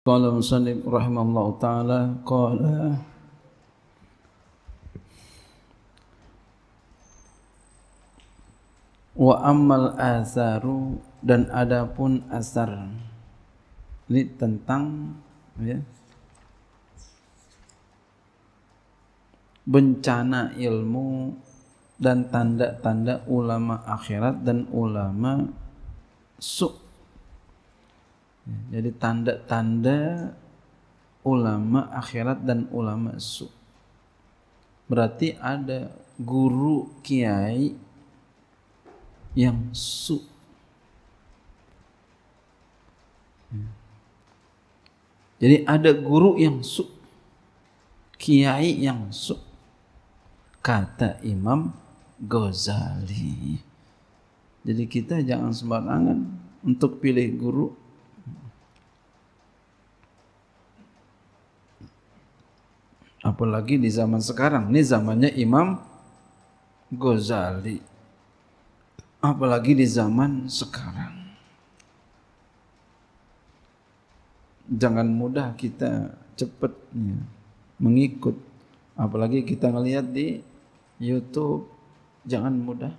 قال المصنف رحمه الله تعالى قال wa amal asaru dan adapun asar ini tentang ya, bencana ilmu dan tanda-tanda ulama akhirat dan ulama su jadi tanda-tanda ulama akhirat dan ulama su. Berarti ada guru kiai yang su. Jadi ada guru yang su, kiai yang su. Kata Imam Ghazali. Jadi kita jangan sembarangan untuk pilih guru Apalagi di zaman sekarang. Ini zamannya Imam Ghazali. Apalagi di zaman sekarang. Jangan mudah kita cepat ya, mengikut. Apalagi kita ngelihat di YouTube. Jangan mudah.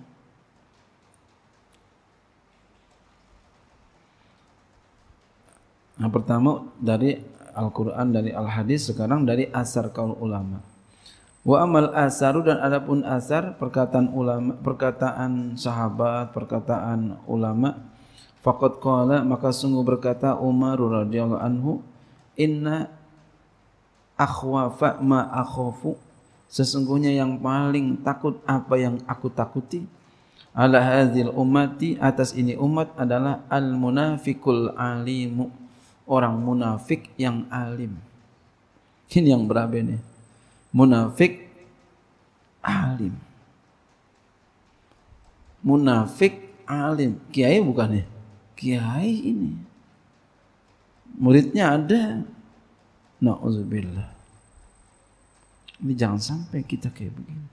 Nah, pertama dari Al-Quran, dari Al-Hadis, sekarang dari asar kaum ulama. Wa amal asaru dan adapun asar perkataan ulama perkataan sahabat perkataan ulama faqad qala maka sungguh berkata Umar radhiyallahu anhu inna akhwafa ma akhafu sesungguhnya yang paling takut apa yang aku takuti ala hadhil ummati atas ini umat adalah al munafiqul alimu orang munafik yang alim. Ini yang berapa ini? Munafik alim. Munafik alim. Kiai bukan ya? Kiai ini. Muridnya ada. Na'udzubillah. Ini jangan sampai kita kayak begini.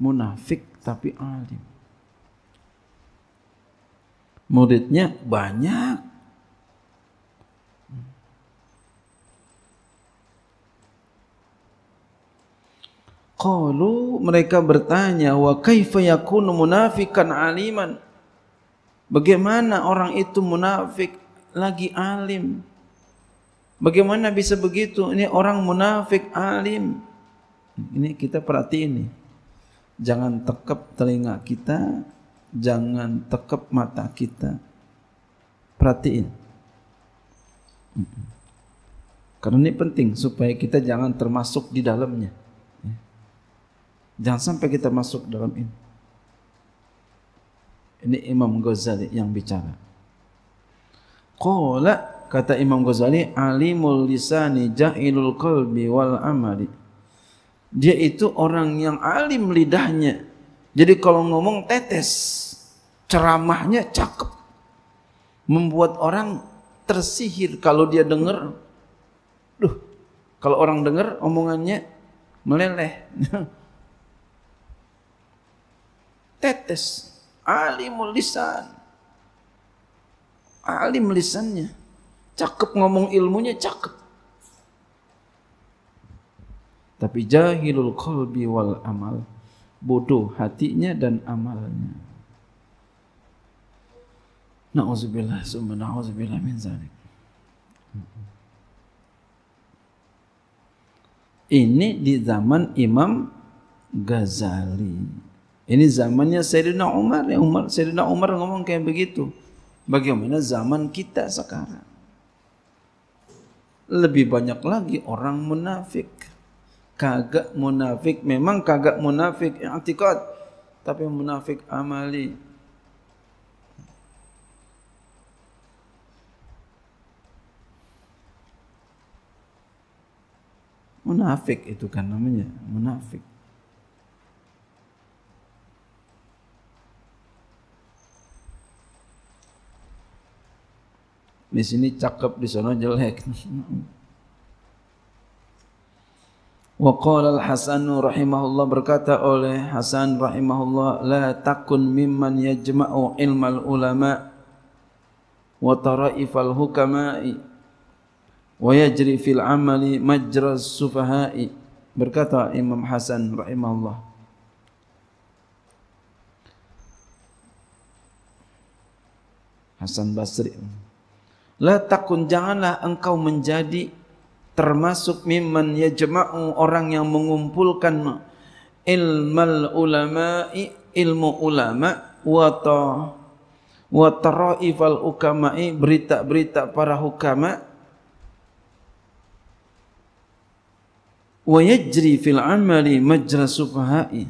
Munafik tapi alim. Muridnya banyak Qalu mereka bertanya wa kaifa yakunu munafikan aliman? Bagaimana orang itu munafik lagi alim? Bagaimana bisa begitu? Ini orang munafik alim. Ini kita perhati ini. Jangan tekap telinga kita, jangan tekap mata kita. Perhatiin. Karena ini penting supaya kita jangan termasuk di dalamnya. Jangan sampai kita masuk dalam ini. Ini Imam Ghazali yang bicara. Qala kata Imam Ghazali alimul lisani jahilul qalbi wal amali. Dia itu orang yang alim lidahnya. Jadi kalau ngomong tetes, ceramahnya cakep. Membuat orang tersihir kalau dia dengar. Duh, kalau orang dengar omongannya meleleh. tetes alimul lisan alim lisannya cakep ngomong ilmunya cakep tapi jahilul qalbi wal amal bodoh hatinya dan amalnya Nauzubillah summa nauzubillah min zalik. Ini di zaman Imam Ghazali. Ini zamannya Sayyidina Umar ya Umar Sayyidina Umar ngomong kayak begitu. Bagaimana zaman kita sekarang? Lebih banyak lagi orang munafik. Kagak munafik, memang kagak munafik i'tiqad, tapi munafik amali. Munafik itu kan namanya, munafik. di sini cakep di sana jelek. Wa qala al-Hasan rahimahullah berkata oleh Hasan rahimahullah la takun mimman yajma'u ilmal ulama wa taraifal hukama'i wa yajri fil amali majra sufaha'i berkata Imam Hasan rahimahullah Hasan Basri La takun janganlah engkau menjadi termasuk mimman yajma'u orang yang mengumpulkan ilmal ulama, ilmu ulama' wa ta wa tara'ifal ukama'i berita-berita para hukama wa yajri fil amali majra subha'i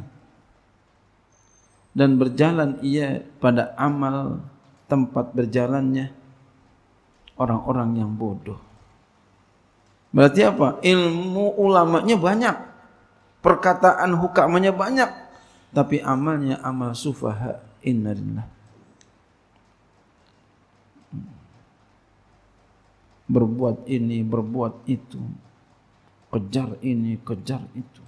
dan berjalan ia pada amal tempat berjalannya orang-orang yang bodoh. Berarti apa? Ilmu ulamanya banyak. Perkataan hukamnya banyak. Tapi amalnya amal sufaha. Inna Berbuat ini, berbuat itu. Kejar ini, kejar itu.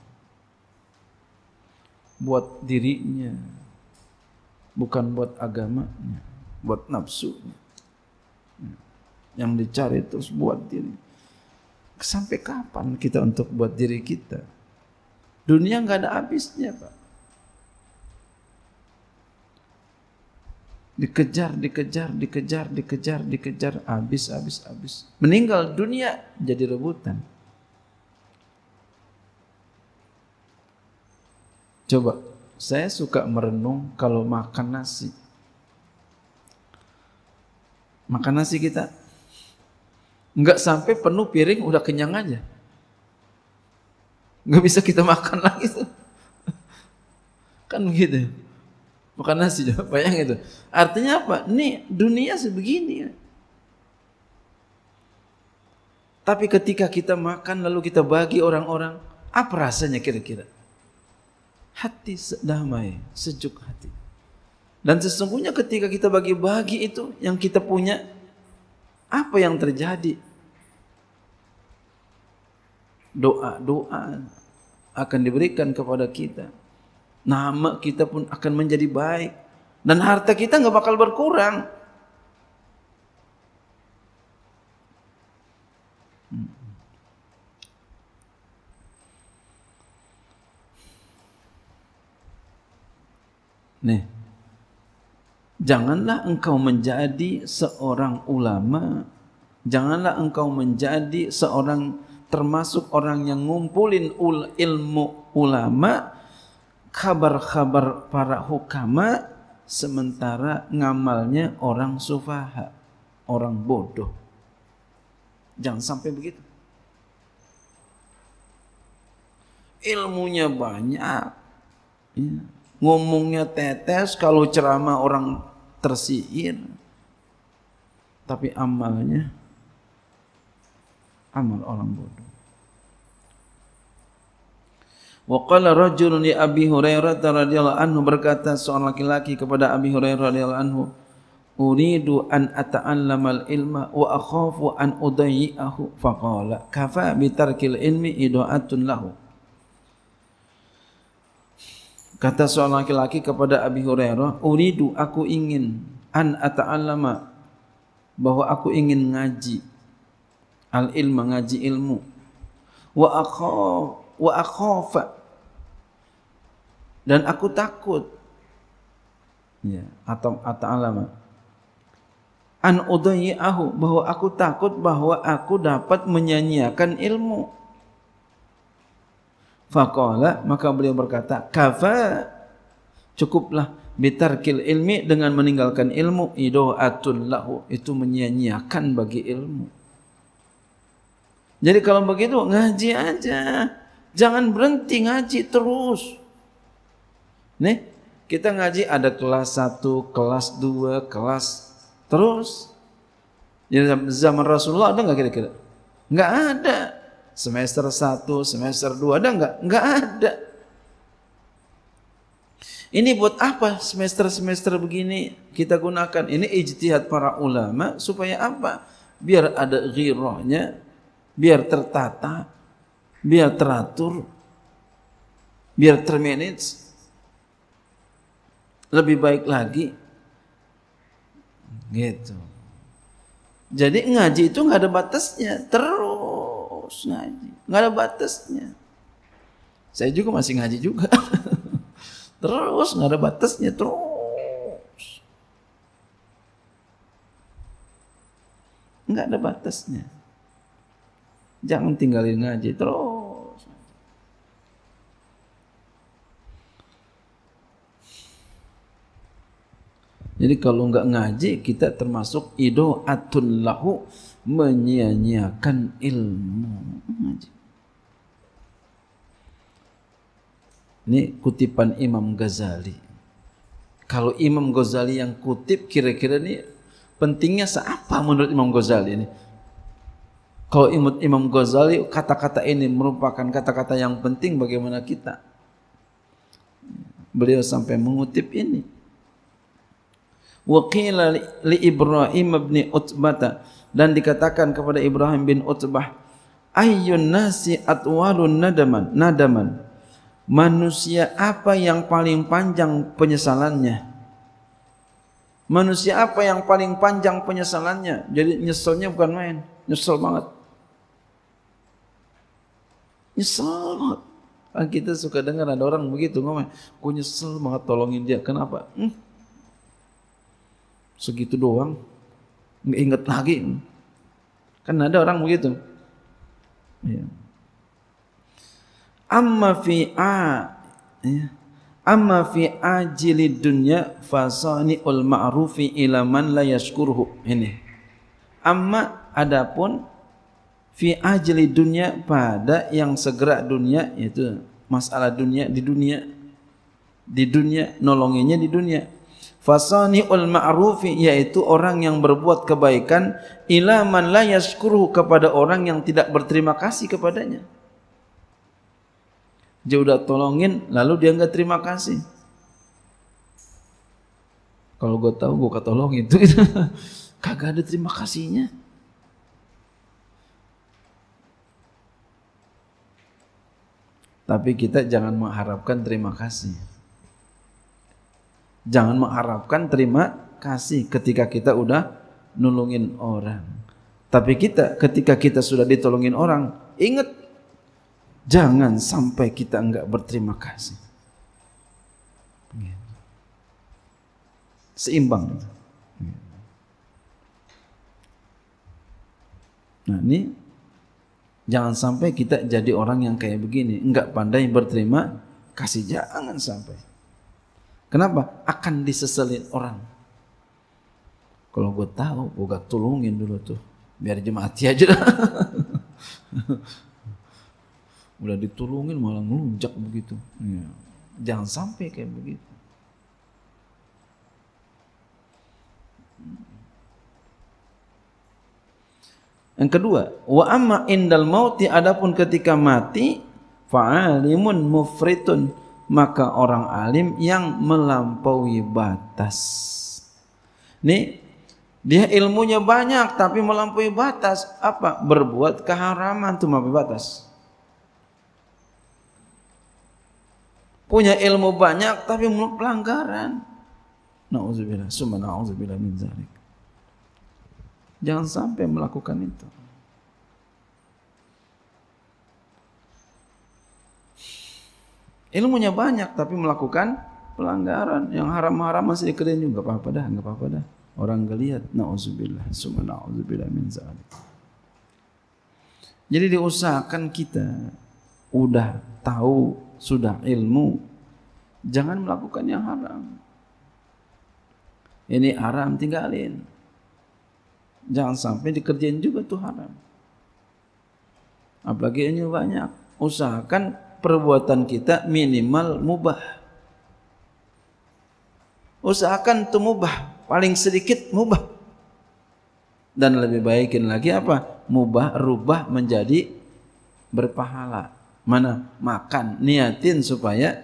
Buat dirinya. Bukan buat agamanya. Buat nafsunya yang dicari terus buat diri. Sampai kapan kita untuk buat diri kita? Dunia nggak ada habisnya, Pak. Dikejar, dikejar, dikejar, dikejar, dikejar, habis, habis, habis. Meninggal dunia jadi rebutan. Coba, saya suka merenung kalau makan nasi. Makan nasi kita Nggak sampai penuh piring udah kenyang aja. Nggak bisa kita makan lagi tuh. Kan gitu. Makan nasi bayang itu. Artinya apa? Nih dunia sebegini. Tapi ketika kita makan lalu kita bagi orang-orang, apa rasanya kira-kira? Hati damai, sejuk hati. Dan sesungguhnya ketika kita bagi-bagi itu yang kita punya apa yang terjadi? Doa-doa akan diberikan kepada kita. Nama kita pun akan menjadi baik. Dan harta kita nggak bakal berkurang. Hmm. Nih, janganlah engkau menjadi seorang ulama, janganlah engkau menjadi seorang termasuk orang yang ngumpulin ul ilmu ulama, kabar-kabar para hukama, sementara ngamalnya orang sufaha, orang bodoh. Jangan sampai begitu. Ilmunya banyak, ya. ngomongnya tetes kalau ceramah orang tersiin tapi amalnya amal orang bodoh wa qala rajul li abi hurairah radhiyallahu anhu berkata seorang laki-laki kepada abi hurairah radhiyallahu anhu uridu an ata'allamal ilma wa akhafu an udayyi'ahu faqala kafa bi tarkil ilmi idaatun lahu Kata seorang laki-laki kepada Abi Hurairah, "Uridu aku ingin an ata'allama bahwa aku ingin ngaji al ilmu ngaji ilmu. Wa akhaf wa akhafa dan aku takut ya atau ata'allama an udayyahu bahwa aku takut bahwa aku dapat menyanyiakan ilmu. Faqala maka beliau berkata kafa cukuplah Bitar kil ilmi dengan meninggalkan ilmu idoatun lahu itu menyia-nyiakan bagi ilmu. Jadi kalau begitu ngaji aja. Jangan berhenti ngaji terus. Nih, kita ngaji ada kelas satu, kelas dua, kelas terus. Jadi zaman Rasulullah ada nggak kira-kira? Nggak ada. semester 1, semester 2, ada enggak? Enggak ada. Ini buat apa semester-semester begini kita gunakan? Ini ijtihad para ulama supaya apa? Biar ada ghirahnya, biar tertata, biar teratur, biar termanage. Lebih baik lagi gitu. Jadi ngaji itu nggak ada batasnya, terus terus ngaji. Nggak ada batasnya. Saya juga masih ngaji juga. terus, nggak ada batasnya, terus. Nggak ada batasnya. Jangan tinggalin ngaji, terus. Jadi kalau nggak ngaji kita termasuk idoatun lahu menyia-nyiakan ilmu. Ngaji. Ini kutipan Imam Ghazali. Kalau Imam Ghazali yang kutip kira-kira ini pentingnya seapa menurut Imam Ghazali ini? Kalau imut Imam Ghazali kata-kata ini merupakan kata-kata yang penting bagaimana kita? Beliau sampai mengutip ini. Wakila li Ibrahim bin Utbah dan dikatakan kepada Ibrahim bin Utbah, ayun nasi atwalun nadaman, nadaman. Manusia apa yang paling panjang penyesalannya? Manusia apa yang paling panjang penyesalannya? Jadi nyeselnya bukan main, nyesel banget. Nyesel banget. Kan kita suka dengar ada orang begitu ngomong, "Ku nyesel banget tolongin dia." Kenapa? Hmm? segitu doang nggak inget lagi kan ada orang begitu ya. amma fi a ya. amma fi ajili dunya fasani ul ma'rufi ila man la yashkurhu ini amma adapun fi ajli dunya pada yang segera dunia yaitu masalah dunia di dunia di dunia nolonginya di dunia Fasani'ul ma'rufi yaitu orang yang berbuat kebaikan ila man la yashkuruhu kepada orang yang tidak berterima kasih kepadanya. Dia udah tolongin lalu dia enggak terima kasih. Kalau gue tahu gue ketolong itu kagak ada terima kasihnya. Tapi kita jangan mengharapkan terima kasih. Jangan mengharapkan terima kasih ketika kita udah nulungin orang. Tapi kita ketika kita sudah ditolongin orang, ingat jangan sampai kita enggak berterima kasih. Seimbang. Nah ini jangan sampai kita jadi orang yang kayak begini, enggak pandai berterima kasih. Jangan sampai. Kenapa? Akan diseselin orang. Kalau gue tahu, gue gak tolongin dulu tuh. Biar jemaati aja Udah ditulungin malah ngelunjak begitu. Ya. Jangan sampai kayak begitu. Yang kedua, wa amma indal mauti adapun ketika mati fa'alimun mufritun maka orang alim yang melampaui batas. Nih, dia ilmunya banyak tapi melampaui batas apa? Berbuat keharaman itu melampaui batas. Punya ilmu banyak tapi melakukan pelanggaran. Nauzubillah, summa nauzubillah min zalik. Jangan sampai melakukan itu. Ilmunya banyak tapi melakukan pelanggaran. Yang haram-haram masih dikerjain juga nggak apa-apa dah, nggak apa-apa dah. Orang lihat nauzubillah, summa nauzubillah min zalik. Jadi diusahakan kita udah tahu, sudah ilmu, jangan melakukan yang haram. Ini haram tinggalin. Jangan sampai dikerjain juga tuh haram. Apalagi ini banyak. Usahakan perbuatan kita minimal mubah. Usahakan itu mubah, paling sedikit mubah. Dan lebih baikin lagi apa? Mubah rubah menjadi berpahala. Mana makan, niatin supaya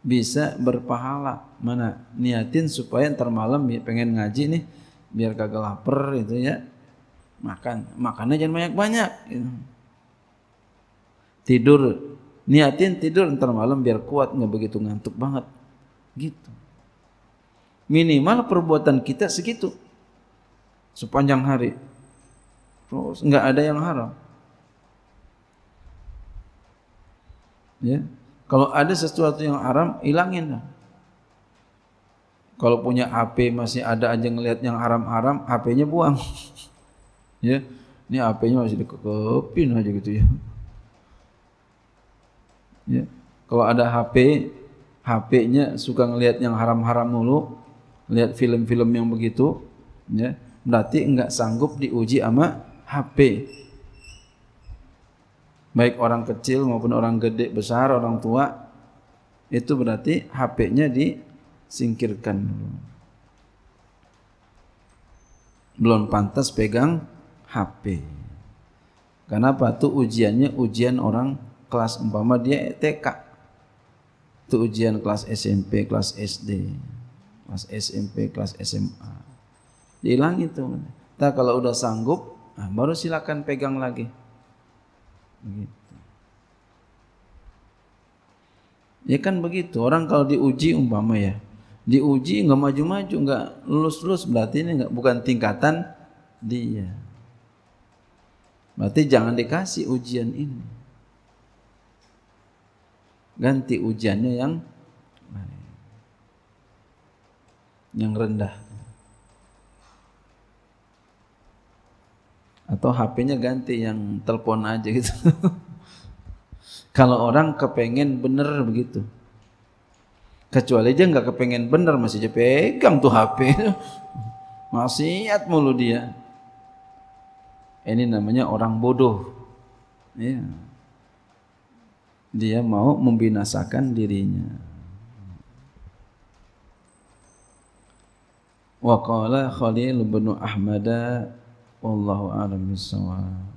bisa berpahala. Mana niatin supaya ntar malam ya pengen ngaji nih biar kagak lapar itu ya. Makan, makannya jangan banyak -banyak. Gitu tidur niatin tidur ntar malam biar kuat nggak begitu ngantuk banget gitu minimal perbuatan kita segitu sepanjang hari terus nggak ada yang haram ya kalau ada sesuatu yang haram hilangin lah kalau punya HP masih ada aja ngelihat yang haram-haram HP-nya buang ya ini HP-nya masih dikekepin aja gitu ya Ya. Kalau ada HP, HP-nya suka ngelihat yang haram-haram mulu, lihat film-film yang begitu, ya. Berarti enggak sanggup diuji sama HP. Baik orang kecil maupun orang gede besar, orang tua, itu berarti HP-nya disingkirkan Belum pantas pegang HP. Kenapa? tuh ujiannya ujian orang kelas umpama dia TK itu ujian kelas SMP, kelas SD, kelas SMP, kelas SMA. Hilang itu. Nah, kalau udah sanggup, nah, baru silakan pegang lagi. Begitu. Ya kan begitu. Orang kalau diuji umpama ya, diuji nggak maju-maju, nggak lulus-lulus berarti ini nggak bukan tingkatan dia. Berarti jangan dikasih ujian ini ganti ujiannya yang yang rendah atau HP-nya ganti yang telepon aja gitu kalau orang kepengen bener begitu kecuali dia nggak kepengen bener masih dia pegang tuh HP maksiat mulu dia ini namanya orang bodoh ya yeah. dia mau membinasakan dirinya. Wa qala Khalil bin Ahmad wallahu a'lam bissawab.